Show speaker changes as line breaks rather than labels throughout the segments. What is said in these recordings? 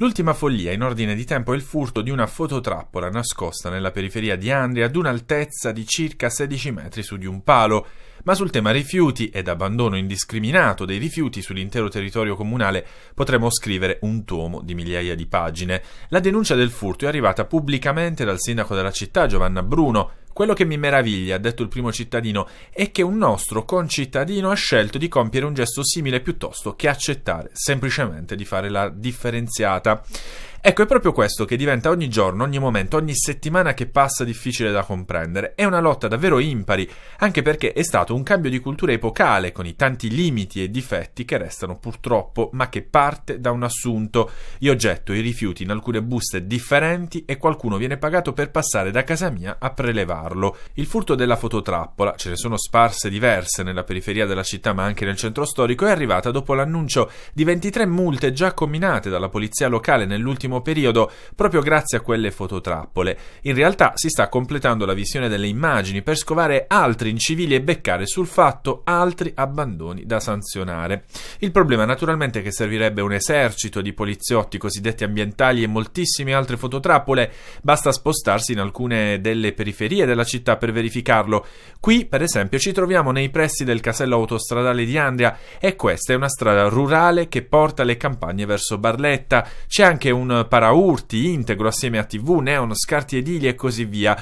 L'ultima follia in ordine di tempo è il furto di una fototrappola nascosta nella periferia di Andria ad un'altezza di circa 16 metri su di un palo, ma sul tema rifiuti ed abbandono indiscriminato dei rifiuti sull'intero territorio comunale potremmo scrivere un tomo di migliaia di pagine. La denuncia del furto è arrivata pubblicamente dal sindaco della città Giovanna Bruno, quello che mi meraviglia, ha detto il primo cittadino, è che un nostro concittadino ha scelto di compiere un gesto simile piuttosto che accettare semplicemente di fare la differenziata. Ecco, è proprio questo che diventa ogni giorno, ogni momento, ogni settimana che passa difficile da comprendere. È una lotta davvero impari, anche perché è stato un cambio di cultura epocale, con i tanti limiti e difetti che restano purtroppo, ma che parte da un assunto. Io getto i rifiuti in alcune buste differenti e qualcuno viene pagato per passare da casa mia a prelevarlo. Il furto della fototrappola, ce ne sono sparse diverse nella periferia della città ma anche nel centro storico, è arrivata dopo l'annuncio di 23 multe già combinate dalla polizia locale nell'ultimo nell'ultimo periodo proprio grazie a quelle fototrappole. In realtà si sta completando la visione delle immagini per scovare altri incivili e beccare sul fatto altri abbandoni da sanzionare. Il problema naturalmente è che servirebbe un esercito di poliziotti cosiddetti ambientali e moltissime altre fototrappole, basta spostarsi in alcune delle periferie della città per verificarlo. Qui, per esempio, ci troviamo nei pressi del casello autostradale di Andria e questa è una strada rurale che porta le campagne verso Barletta. C'è anche un Paraurti, Integro assieme a TV, Neon, Scarti Edili e così via.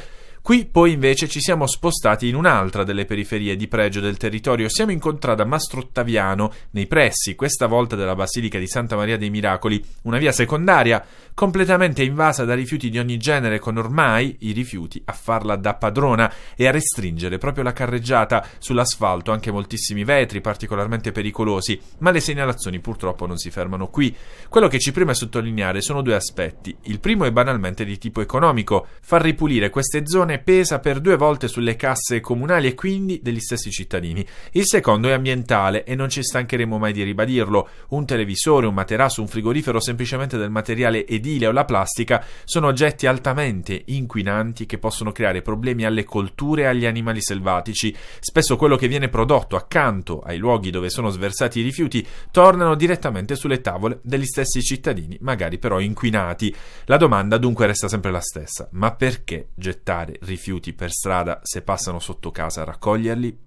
Qui poi invece ci siamo spostati in un'altra delle periferie di pregio del territorio, siamo in contrada Mastrottaviano, nei pressi, questa volta della Basilica di Santa Maria dei Miracoli, una via secondaria completamente invasa da rifiuti di ogni genere, con ormai i rifiuti a farla da padrona e a restringere proprio la carreggiata sull'asfalto, anche moltissimi vetri particolarmente pericolosi, ma le segnalazioni purtroppo non si fermano qui. Quello che ci preme sottolineare sono due aspetti. Il primo è banalmente di tipo economico, far ripulire queste zone regione pesa per due volte sulle casse comunali e quindi degli stessi cittadini. Il secondo è ambientale e non ci stancheremo mai di ribadirlo. Un televisore, un materasso, un frigorifero, semplicemente del materiale edile o la plastica sono oggetti altamente inquinanti che possono creare problemi alle colture e agli animali selvatici. Spesso quello che viene prodotto accanto ai luoghi dove sono sversati i rifiuti tornano direttamente sulle tavole degli stessi cittadini, magari però inquinati. La domanda dunque resta sempre la stessa: ma perché gettare rifiuti per strada se passano sotto casa a raccoglierli